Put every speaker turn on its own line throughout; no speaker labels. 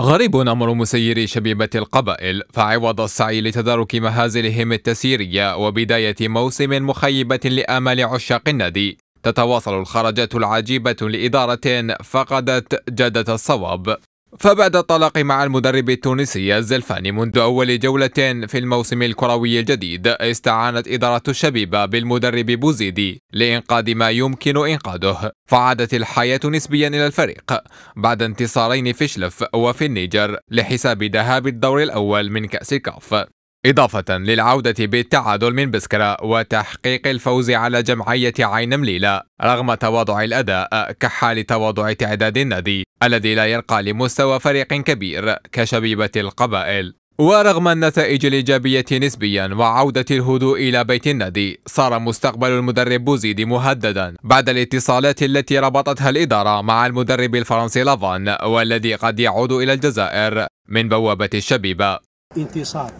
غريب أمر مسيري شبيبة القبائل فعوض السعي لتدارك مهازلهم التسييرية وبداية موسم مخيبة لآمال عشاق النادي تتواصل الخرجات العجيبة لإدارة فقدت جادة الصواب فبعد الطلاق مع المدرب التونسي الزلفاني منذ أول جولة في الموسم الكروي الجديد استعانت إدارة الشبيبة بالمدرب بوزيدي لإنقاذ ما يمكن إنقاذه فعادت الحياة نسبيا إلى الفريق بعد انتصارين في شلف وفي النيجر لحساب ذهاب الدور الأول من كأس الكاف إضافة للعودة بالتعادل من بسكرة وتحقيق الفوز على جمعية عين مليلة رغم تواضع الأداء كحال تواضع تعداد النادي الذي لا يرقى لمستوى فريق كبير كشبيبة القبائل ورغم النتائج الإيجابية نسبيا وعودة الهدوء إلى بيت النادي صار مستقبل المدرب بوزيدي مهددا بعد الاتصالات التي ربطتها الإدارة مع المدرب الفرنسي لافان والذي قد يعود إلى الجزائر من بوابة الشبيبة
انتصار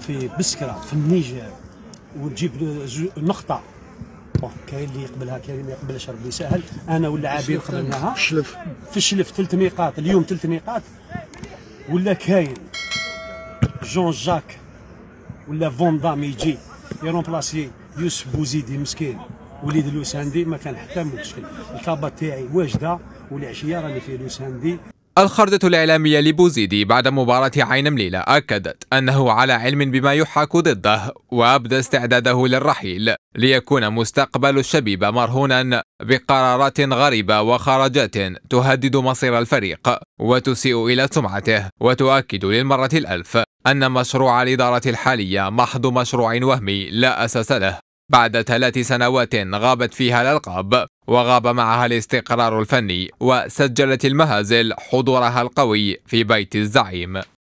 في بسكرة في النيجر وتجيب نقطة كاين اللي يقبلها كاين اللي ما يقبلهاش ربي يسهل انا واللاعبين قبلناها في الشلف في الشلف ثلاث نقاط اليوم ثلاث نقاط ولا كاين جون جاك ولا فون دام يجي يرومبلاسي يوسف بوزيدي مسكين وليد لوساندي ما كان حتى مشكل الكابا تاعي واجده والعشيه راني في لوساندي
الخردة الإعلامية لبوزيدي بعد مباراة عين مليلة أكدت أنه على علم بما يحاك ضده وأبدى استعداده للرحيل ليكون مستقبل الشبيبة مرهونا بقرارات غريبة وخرجات تهدد مصير الفريق وتسيء إلى سمعته وتؤكد للمرة الألف أن مشروع الإدارة الحالية محض مشروع وهمي لا أساس له بعد ثلاث سنوات غابت فيها الألقاب وغاب معها الاستقرار الفني وسجلت المهازل حضورها القوي في بيت الزعيم